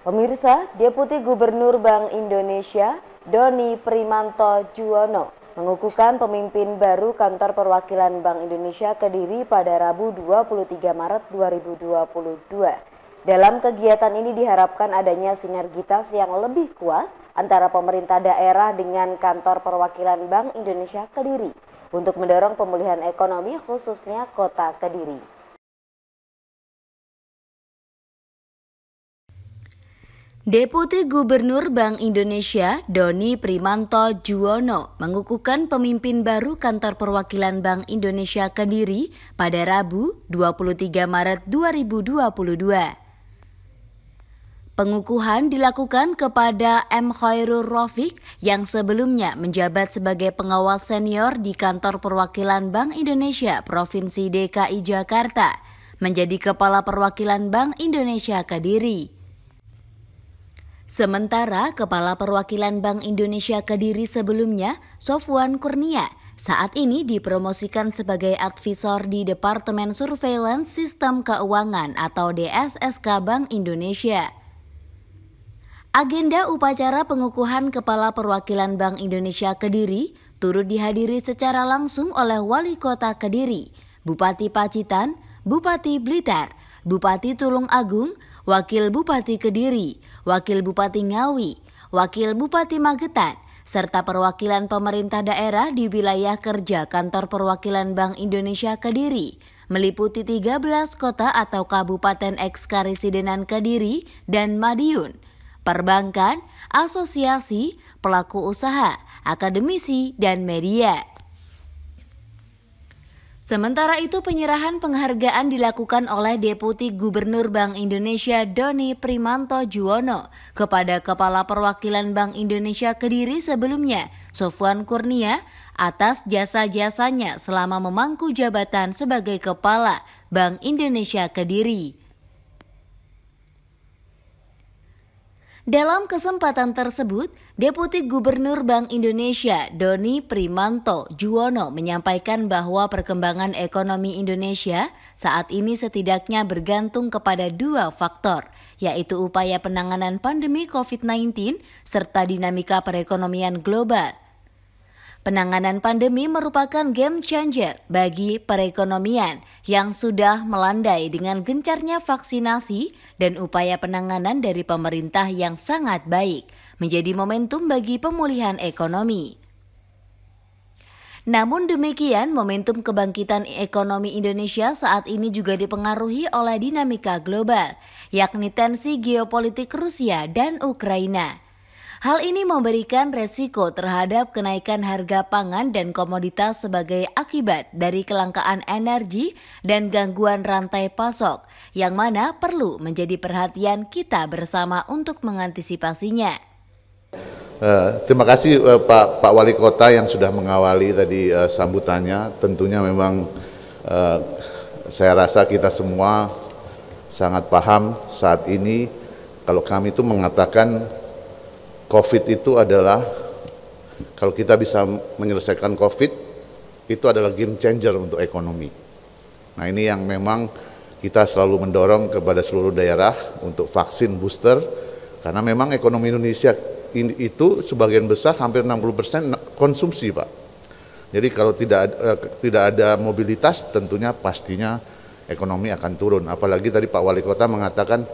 Pemirsa, Deputi Gubernur Bank Indonesia Doni Primanto Juwono mengukuhkan pemimpin baru Kantor Perwakilan Bank Indonesia Kediri pada Rabu 23 Maret 2022. Dalam kegiatan ini diharapkan adanya sinergitas yang lebih kuat antara pemerintah daerah dengan Kantor Perwakilan Bank Indonesia Kediri untuk mendorong pemulihan ekonomi khususnya kota Kediri. Deputi Gubernur Bank Indonesia Doni Primanto Juwono mengukuhkan pemimpin baru Kantor Perwakilan Bank Indonesia Kediri pada Rabu 23 Maret 2022. Pengukuhan dilakukan kepada M. Khairul Rofiq yang sebelumnya menjabat sebagai pengawas senior di Kantor Perwakilan Bank Indonesia Provinsi DKI Jakarta menjadi Kepala Perwakilan Bank Indonesia Kediri. Sementara Kepala Perwakilan Bank Indonesia Kediri sebelumnya, Sofwan Kurnia, saat ini dipromosikan sebagai advisor di Departemen Surveillance Sistem Keuangan atau DSSK Bank Indonesia. Agenda upacara pengukuhan Kepala Perwakilan Bank Indonesia Kediri turut dihadiri secara langsung oleh Wali Kota Kediri, Bupati Pacitan, Bupati Blitar, Bupati Tulung Agung, Wakil Bupati Kediri, Wakil Bupati Ngawi, Wakil Bupati Magetan, serta perwakilan pemerintah daerah di wilayah kerja Kantor Perwakilan Bank Indonesia Kediri, meliputi 13 kota atau kabupaten ekskaresidenan Kediri dan Madiun, perbankan, asosiasi, pelaku usaha, akademisi, dan media. Sementara itu penyerahan penghargaan dilakukan oleh Deputi Gubernur Bank Indonesia Doni Primanto Juwono kepada Kepala Perwakilan Bank Indonesia Kediri sebelumnya, Sofwan Kurnia, atas jasa-jasanya selama memangku jabatan sebagai Kepala Bank Indonesia Kediri. Dalam kesempatan tersebut, Deputi Gubernur Bank Indonesia Doni Primanto Juwono menyampaikan bahwa perkembangan ekonomi Indonesia saat ini setidaknya bergantung kepada dua faktor, yaitu upaya penanganan pandemi COVID-19 serta dinamika perekonomian global. Penanganan pandemi merupakan game changer bagi perekonomian yang sudah melandai dengan gencarnya vaksinasi dan upaya penanganan dari pemerintah yang sangat baik, menjadi momentum bagi pemulihan ekonomi. Namun demikian, momentum kebangkitan ekonomi Indonesia saat ini juga dipengaruhi oleh dinamika global, yakni tensi geopolitik Rusia dan Ukraina. Hal ini memberikan resiko terhadap kenaikan harga pangan dan komoditas sebagai akibat dari kelangkaan energi dan gangguan rantai pasok, yang mana perlu menjadi perhatian kita bersama untuk mengantisipasinya. Uh, terima kasih uh, Pak Pak Wali Kota yang sudah mengawali tadi uh, sambutannya. Tentunya memang uh, saya rasa kita semua sangat paham saat ini kalau kami itu mengatakan COVID itu adalah kalau kita bisa menyelesaikan COVID itu adalah game changer untuk ekonomi. Nah ini yang memang kita selalu mendorong kepada seluruh daerah untuk vaksin booster karena memang ekonomi Indonesia itu sebagian besar hampir 60% persen konsumsi pak. Jadi kalau tidak eh, tidak ada mobilitas tentunya pastinya ekonomi akan turun. Apalagi tadi Pak Wali Kota mengatakan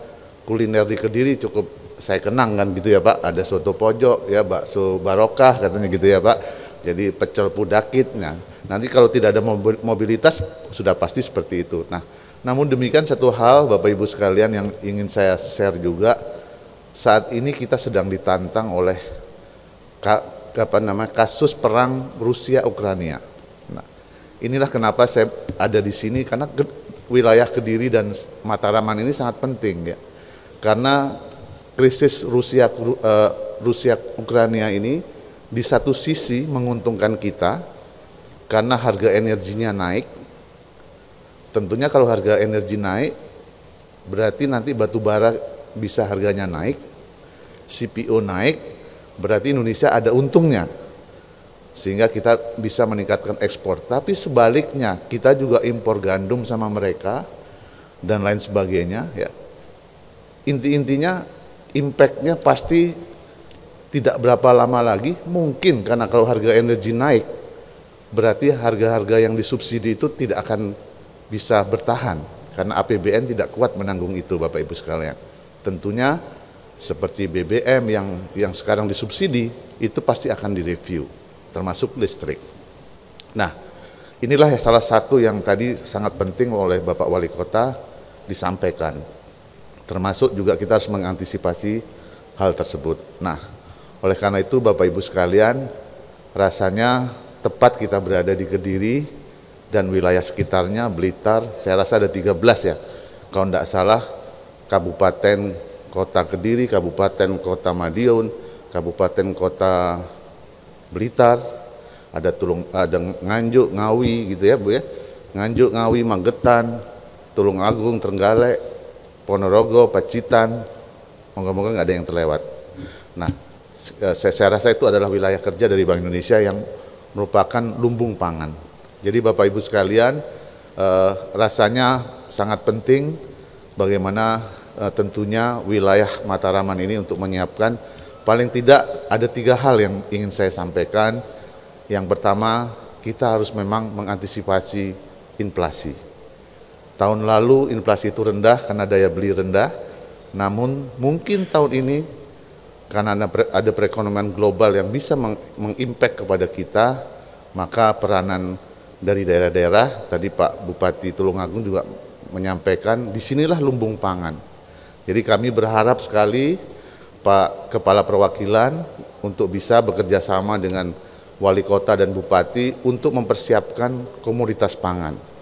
kuliner di Kediri cukup saya kenang kan gitu ya Pak, ada soto pojok ya bakso barokah katanya gitu ya Pak. Jadi pecel pudakitnya. Nanti kalau tidak ada mobilitas sudah pasti seperti itu. Nah, namun demikian satu hal Bapak Ibu sekalian yang ingin saya share juga saat ini kita sedang ditantang oleh apa namanya kasus perang Rusia Ukraina. Nah, inilah kenapa saya ada di sini karena wilayah Kediri dan Mataraman ini sangat penting ya. Karena krisis Rusia uh, Rusia Ukraina ini di satu sisi menguntungkan kita karena harga energinya naik. Tentunya kalau harga energi naik berarti nanti batu bara bisa harganya naik, CPO naik, berarti Indonesia ada untungnya. Sehingga kita bisa meningkatkan ekspor. Tapi sebaliknya, kita juga impor gandum sama mereka dan lain sebagainya ya. Inti-intinya impactnya pasti tidak berapa lama lagi mungkin karena kalau harga energi naik berarti harga-harga yang disubsidi itu tidak akan bisa bertahan karena APBN tidak kuat menanggung itu Bapak Ibu sekalian. Tentunya seperti BBM yang yang sekarang disubsidi itu pasti akan direview termasuk listrik. Nah, inilah ya salah satu yang tadi sangat penting oleh Bapak Wali Kota disampaikan Termasuk juga kita harus mengantisipasi hal tersebut. Nah, oleh karena itu Bapak Ibu sekalian, rasanya tepat kita berada di Kediri dan wilayah sekitarnya Blitar, saya rasa ada 13 ya. Kalau tidak salah kabupaten kota Kediri, kabupaten kota Madiun, kabupaten kota Blitar, ada Tulung ada Nganjuk, Ngawi gitu ya, Bu ya. Nganjuk, Ngawi, Magetan, Tulung Agung, Trenggalek, Ponorogo, Pacitan, moga-moga nggak ada yang terlewat. Nah, eh, saya, saya rasa itu adalah wilayah kerja dari Bank Indonesia yang merupakan lumbung pangan. Jadi Bapak Ibu sekalian, eh, rasanya sangat penting bagaimana eh, tentunya wilayah Mataraman ini untuk menyiapkan paling tidak ada tiga hal yang ingin saya sampaikan. Yang pertama, kita harus memang mengantisipasi inflasi. Tahun lalu inflasi itu rendah karena daya beli rendah, namun mungkin tahun ini karena ada, pre ada perekonomian global yang bisa meng kepada kita, maka peranan dari daerah-daerah tadi Pak Bupati Tulungagung juga menyampaikan disinilah lumbung pangan. Jadi kami berharap sekali Pak Kepala Perwakilan untuk bisa bekerja sama dengan Wali Kota dan Bupati untuk mempersiapkan komoditas pangan.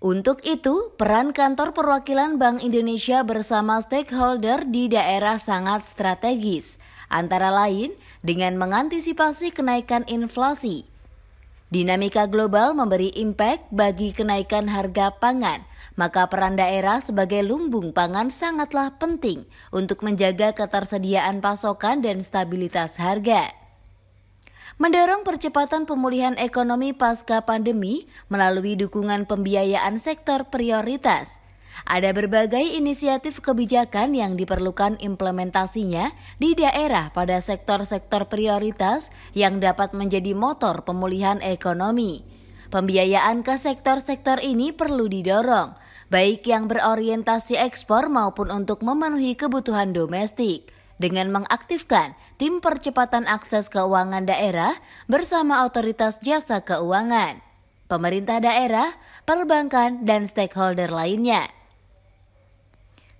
Untuk itu, peran kantor perwakilan Bank Indonesia bersama stakeholder di daerah sangat strategis, antara lain dengan mengantisipasi kenaikan inflasi. Dinamika global memberi impact bagi kenaikan harga pangan, maka peran daerah sebagai lumbung pangan sangatlah penting untuk menjaga ketersediaan pasokan dan stabilitas harga mendorong percepatan pemulihan ekonomi pasca pandemi melalui dukungan pembiayaan sektor prioritas. Ada berbagai inisiatif kebijakan yang diperlukan implementasinya di daerah pada sektor-sektor prioritas yang dapat menjadi motor pemulihan ekonomi. Pembiayaan ke sektor-sektor ini perlu didorong, baik yang berorientasi ekspor maupun untuk memenuhi kebutuhan domestik, dengan mengaktifkan tim percepatan akses keuangan daerah bersama otoritas jasa keuangan, pemerintah daerah, perbankan, dan stakeholder lainnya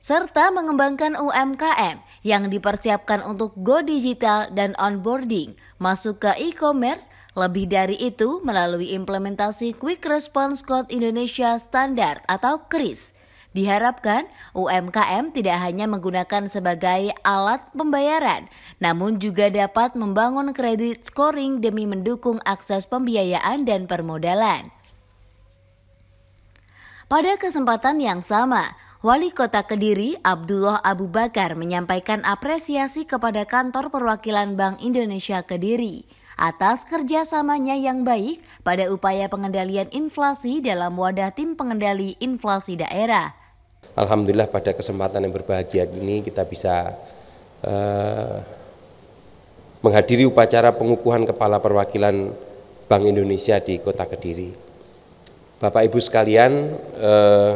serta mengembangkan UMKM yang dipersiapkan untuk go digital dan onboarding masuk ke e-commerce. Lebih dari itu melalui implementasi Quick Response Code Indonesia Standard atau KRIS Diharapkan UMKM tidak hanya menggunakan sebagai alat pembayaran, namun juga dapat membangun kredit scoring demi mendukung akses pembiayaan dan permodalan. Pada kesempatan yang sama, Wali Kota Kediri Abdullah Abu Bakar menyampaikan apresiasi kepada kantor perwakilan Bank Indonesia Kediri atas kerjasamanya yang baik pada upaya pengendalian inflasi dalam wadah tim pengendali inflasi daerah. Alhamdulillah pada kesempatan yang berbahagia ini kita bisa uh, menghadiri upacara pengukuhan Kepala Perwakilan Bank Indonesia di Kota Kediri. Bapak Ibu sekalian, eh,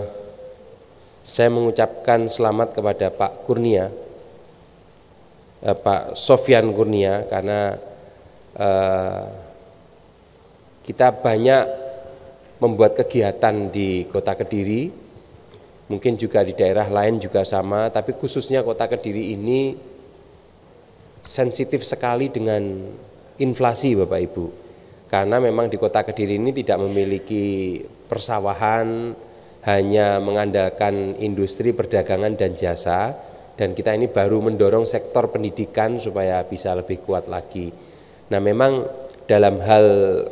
saya mengucapkan selamat kepada Pak Kurnia, eh, Pak Sofian Kurnia, karena eh, kita banyak membuat kegiatan di Kota Kediri Mungkin juga di daerah lain juga sama, tapi khususnya kota Kediri ini sensitif sekali dengan inflasi Bapak Ibu. Karena memang di kota Kediri ini tidak memiliki persawahan, hanya mengandalkan industri perdagangan dan jasa dan kita ini baru mendorong sektor pendidikan supaya bisa lebih kuat lagi. Nah, memang dalam hal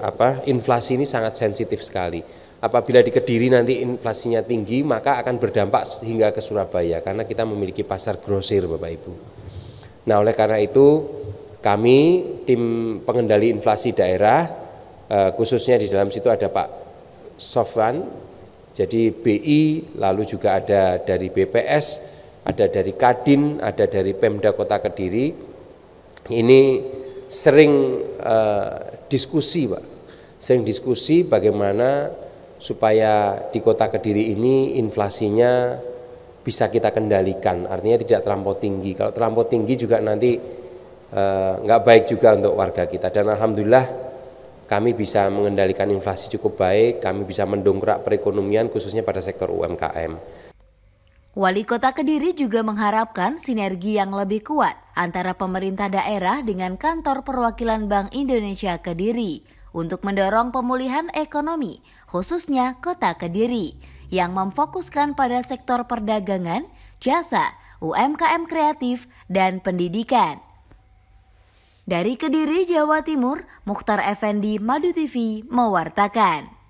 apa inflasi ini sangat sensitif sekali apabila di Kediri nanti inflasinya tinggi maka akan berdampak hingga ke Surabaya karena kita memiliki pasar grosir Bapak Ibu. Nah, oleh karena itu kami tim pengendali inflasi daerah eh, khususnya di dalam situ ada Pak Sofran jadi BI lalu juga ada dari BPS, ada dari Kadin, ada dari Pemda Kota Kediri. Ini sering eh, diskusi, Pak. Sering diskusi bagaimana supaya di kota Kediri ini inflasinya bisa kita kendalikan artinya tidak terlampau tinggi kalau terlampau tinggi juga nanti eh, nggak baik juga untuk warga kita dan alhamdulillah kami bisa mengendalikan inflasi cukup baik kami bisa mendongkrak perekonomian khususnya pada sektor UMKM Wali Kota Kediri juga mengharapkan sinergi yang lebih kuat antara pemerintah daerah dengan kantor perwakilan Bank Indonesia Kediri untuk mendorong pemulihan ekonomi, khususnya Kota Kediri, yang memfokuskan pada sektor perdagangan, jasa, UMKM kreatif, dan pendidikan. Dari Kediri, Jawa Timur, Mukhtar Effendi, Madu TV, mewartakan.